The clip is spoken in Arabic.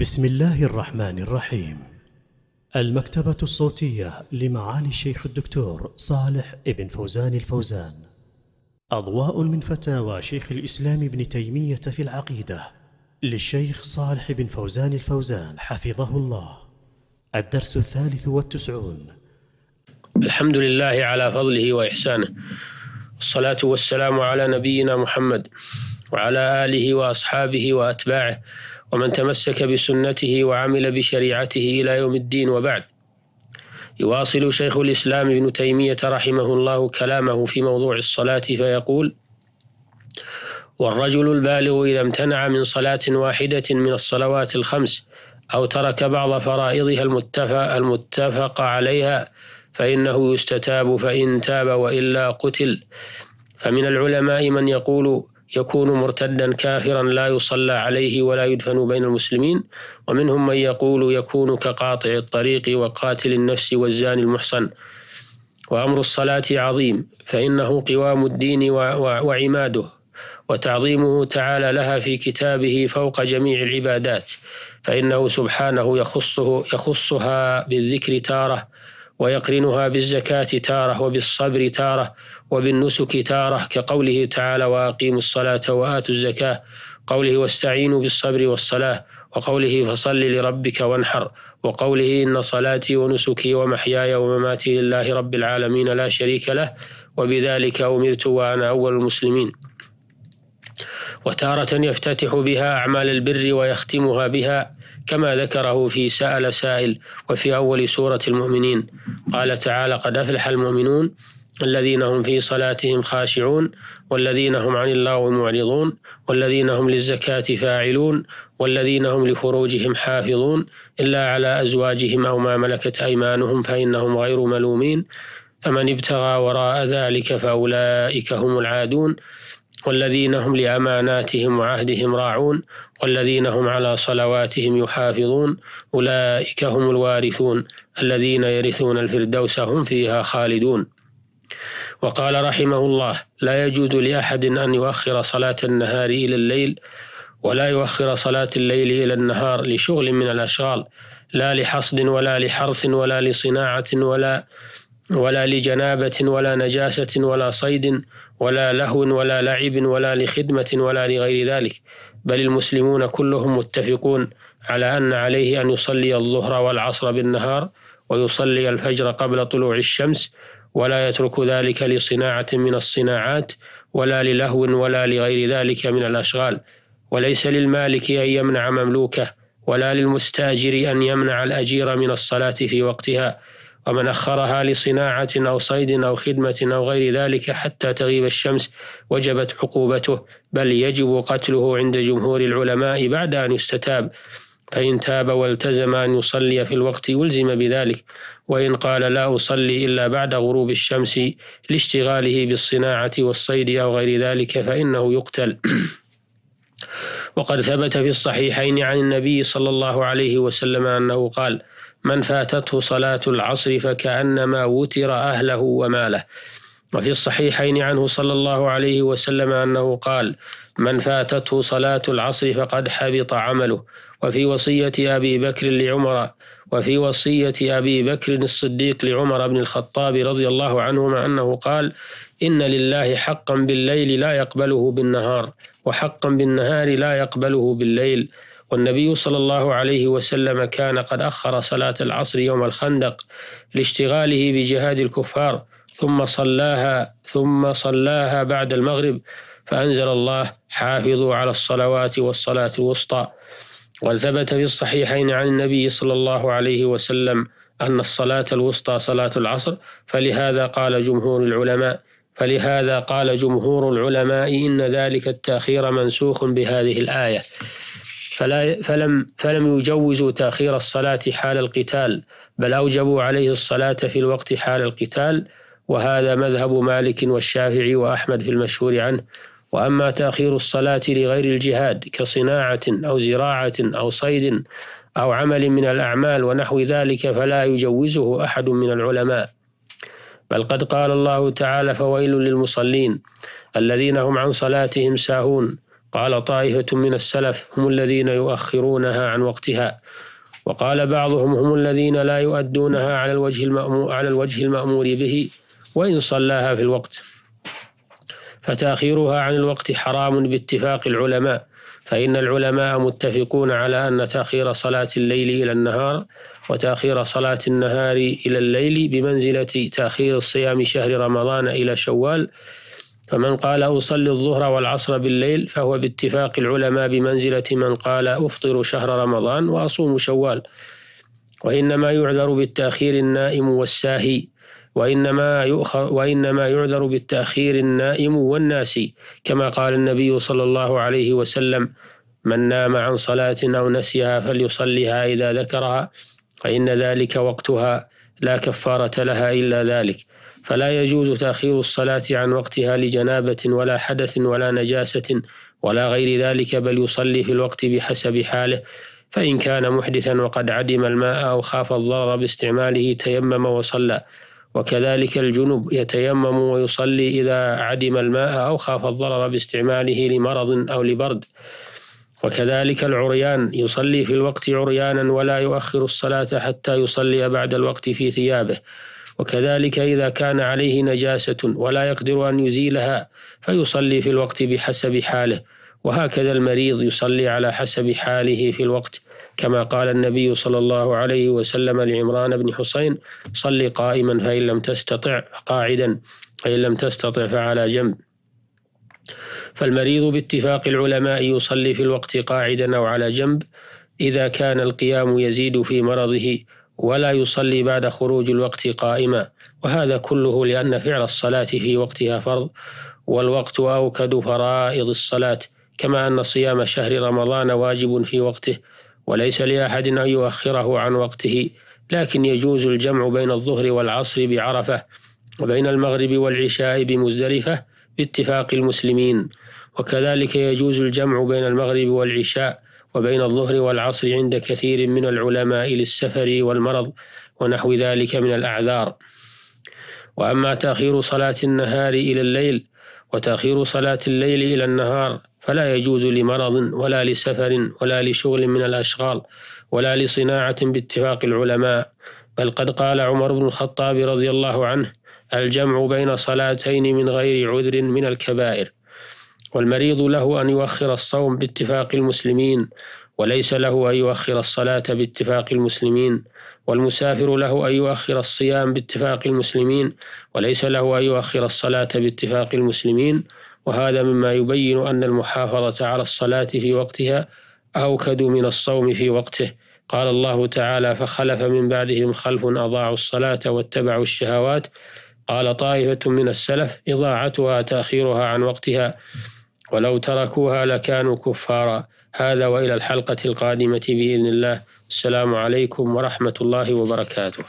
بسم الله الرحمن الرحيم المكتبة الصوتية لمعالي الشيخ الدكتور صالح ابن فوزان الفوزان أضواء من فتاوى شيخ الإسلام ابن تيمية في العقيدة للشيخ صالح بن فوزان الفوزان حفظه الله الدرس الثالث والتسعون الحمد لله على فضله وإحسانه الصلاة والسلام على نبينا محمد وعلى آله وأصحابه وأتباعه ومن تمسك بسنته وعمل بشريعته إلى يوم الدين وبعد يواصل شيخ الإسلام ابن تيمية رحمه الله كلامه في موضوع الصلاة فيقول والرجل البالغ إذا امتنع من صلاة واحدة من الصلوات الخمس أو ترك بعض فرائضها المتفق, عليها فإنه يستتاب فإن تاب وإلا قتل فمن العلماء من يقول يكون مرتدا كافرا لا يصلى عليه ولا يدفن بين المسلمين ومنهم من يقول يكون كقاطع الطريق وقاتل النفس والزاني المحصن وأمر الصلاة عظيم فإنه قوام الدين وعماده وتعظيمه تعالى لها في كتابه فوق جميع العبادات فإنه سبحانه يخصه يخصها بالذكر تارة ويقرنها بالزكاة تارة وبالصبر تارة وبالنسك تارة كقوله تعالى وأقيموا الصلاة وآتوا الزكاة قوله واستعينوا بالصبر والصلاة وقوله فصل لربك وانحر وقوله إن صلاتي ونسكي ومحياي ومماتي لله رب العالمين لا شريك له وبذلك أمرت وأنا أول المسلمين وتارة يفتتح بها أعمال البر ويختمها بها كما ذكره في سأل سائل وفي أول سورة المؤمنين قال تعالى قد أفلح المؤمنون الذين هم في صلاتهم خاشعون والذين هم عن الله معرضون والذين هم للزكاة فاعلون والذين هم لفروجهم حافظون إلا على أزواجهم أو ما ملكت أيمانهم فإنهم غير ملومين فمن ابتغى وراء ذلك فأولئك هم العادون والذين هم لأماناتهم وعهدهم راعون والذين هم على صلواتهم يحافظون أولئك هم الوارثون الذين يرثون الفردوس هم فيها خالدون وقال رحمه الله لا يجوز لأحد أن يؤخر صلاة النهار إلى الليل ولا يؤخر صلاة الليل إلى النهار لشغل من الأشغال لا لحصد ولا لحرث ولا لصناعة ولا ولا لجنابة ولا نجاسة ولا صيد ولا لهو ولا لعب ولا لخدمة ولا لغير ذلك بل المسلمون كلهم متفقون على أن عليه أن يصلي الظهر والعصر بالنهار ويصلي الفجر قبل طلوع الشمس ولا يترك ذلك لصناعة من الصناعات ولا للهو ولا لغير ذلك من الأشغال وليس للمالك أن يمنع مملوكه ولا للمستاجر أن يمنع الأجير من الصلاة في وقتها ومن أخرها لصناعة أو صيد أو خدمة أو غير ذلك حتى تغيب الشمس وجبت عقوبته بل يجب قتله عند جمهور العلماء بعد أن يستتاب فإن تاب والتزم أن يصلي في الوقت يلزم بذلك وإن قال لا أصلي إلا بعد غروب الشمس لاشتغاله بالصناعة والصيد أو غير ذلك فإنه يقتل وقد ثبت في الصحيحين عن النبي صلى الله عليه وسلم أنه قال من فاتته صلاة العصر فكأنما وتر أهله وماله وفي الصحيحين عنه صلى الله عليه وسلم أنه قال من فاتته صلاة العصر فقد حبط عمله وفي وصية أبي بكر لعمر وفي وصية أبي بكر الصديق لعمر بن الخطاب رضي الله عنهما أنه قال إن لله حقا بالليل لا يقبله بالنهار وحقا بالنهار لا يقبله بالليل والنبي صلى الله عليه وسلم كان قد أخر صلاة العصر يوم الخندق لاشتغاله بجهاد الكفار ثم صلاها ثم صلاها بعد المغرب فأنزل الله حافظوا على الصلوات والصلاة الوسطى وثبت في الصحيحين عن النبي صلى الله عليه وسلم أن الصلاة الوسطى صلاة العصر فلهذا قال جمهور العلماء فلهذا قال جمهور العلماء إن ذلك التأخير منسوخ بهذه الآية فلا فلم, فلم يجوزوا تأخير الصلاة حال القتال بل أوجبوا عليه الصلاة في الوقت حال القتال وهذا مذهب مالك والشافعي وأحمد في المشهور عنه وأما تأخير الصلاة لغير الجهاد كصناعة أو زراعة أو صيد أو عمل من الأعمال ونحو ذلك فلا يجوزه أحد من العلماء بل قد قال الله تعالى فويل للمصلين الذين هم عن صلاتهم ساهون قال طائفة من السلف هم الذين يؤخرونها عن وقتها وقال بعضهم هم الذين لا يؤدونها على الوجه المأمور على الوجه المأمور به وإن صلاها في الوقت فتأخيرها عن الوقت حرام باتفاق العلماء فإن العلماء متفقون على أن تأخير صلاة الليل إلى النهار وتأخير صلاة النهار إلى الليل بمنزلة تأخير الصيام شهر رمضان إلى شوال فمن قال أصلي الظهر والعصر بالليل فهو باتفاق العلماء بمنزلة من قال أفطر شهر رمضان وأصوم شوال وإنما يعذر بالتأخير النائم والساهي وإنما, يؤخر وإنما يعذر بالتأخير النائم والناسي كما قال النبي صلى الله عليه وسلم من نام عن صلاة أو نسيها فليصليها إذا ذكرها فإن ذلك وقتها لا كفارة لها إلا ذلك فلا يجوز تأخير الصلاة عن وقتها لجنابة ولا حدث ولا نجاسة ولا غير ذلك بل يصلي في الوقت بحسب حاله فإن كان محدثا وقد عدم الماء أو خاف الضرر باستعماله تيمم وصلى وكذلك الجنب يتيمم ويصلي إذا عدم الماء أو خاف الضرر باستعماله لمرض أو لبرد وكذلك العريان يصلي في الوقت عريانا ولا يؤخر الصلاة حتى يصلي بعد الوقت في ثيابه وكذلك إذا كان عليه نجاسة ولا يقدر أن يزيلها فيصلي في الوقت بحسب حاله وهكذا المريض يصلي على حسب حاله في الوقت كما قال النبي صلى الله عليه وسلم لعمران بن حسين صل قائما فإن لم تستطع قاعدا فإن لم تستطع فعلى جنب فالمريض باتفاق العلماء يصلي في الوقت قاعدا أو على جنب إذا كان القيام يزيد في مرضه ولا يصلي بعد خروج الوقت قائما وهذا كله لأن فعل الصلاة في وقتها فرض والوقت أوكد فرائض الصلاة كما أن صيام شهر رمضان واجب في وقته وليس لأحد أن يؤخره عن وقته لكن يجوز الجمع بين الظهر والعصر بعرفة وبين المغرب والعشاء بمزدلفة باتفاق المسلمين وكذلك يجوز الجمع بين المغرب والعشاء وبين الظهر والعصر عند كثير من العلماء للسفر والمرض ونحو ذلك من الأعذار وأما تأخير صلاة النهار إلى الليل وتأخير صلاة الليل إلى النهار فلا يجوز لمرض ولا لسفر ولا لشغل من الأشغال ولا لصناعة باتفاق العلماء بل قد قال عمر بن الخطاب رضي الله عنه الجمع بين صلاتين من غير عذر من الكبائر والمريض له أن يؤخر الصوم باتفاق المسلمين وليس له أن يؤخر الصلاة باتفاق المسلمين والمسافر له أن يؤخر الصيام باتفاق المسلمين وليس له أن يؤخر الصلاة باتفاق المسلمين وهذا مما يبين أن المحافظة على الصلاة في وقتها أوكد من الصوم في وقته قال الله تعالى فخلف من بعدهم خلف أضاعوا الصلاة واتبعوا الشهوات قال طائفة من السلف إضاعتها تأخيرها عن وقتها ولو تركوها لكانوا كفارا هذا والى الحلقه القادمه باذن الله السلام عليكم ورحمه الله وبركاته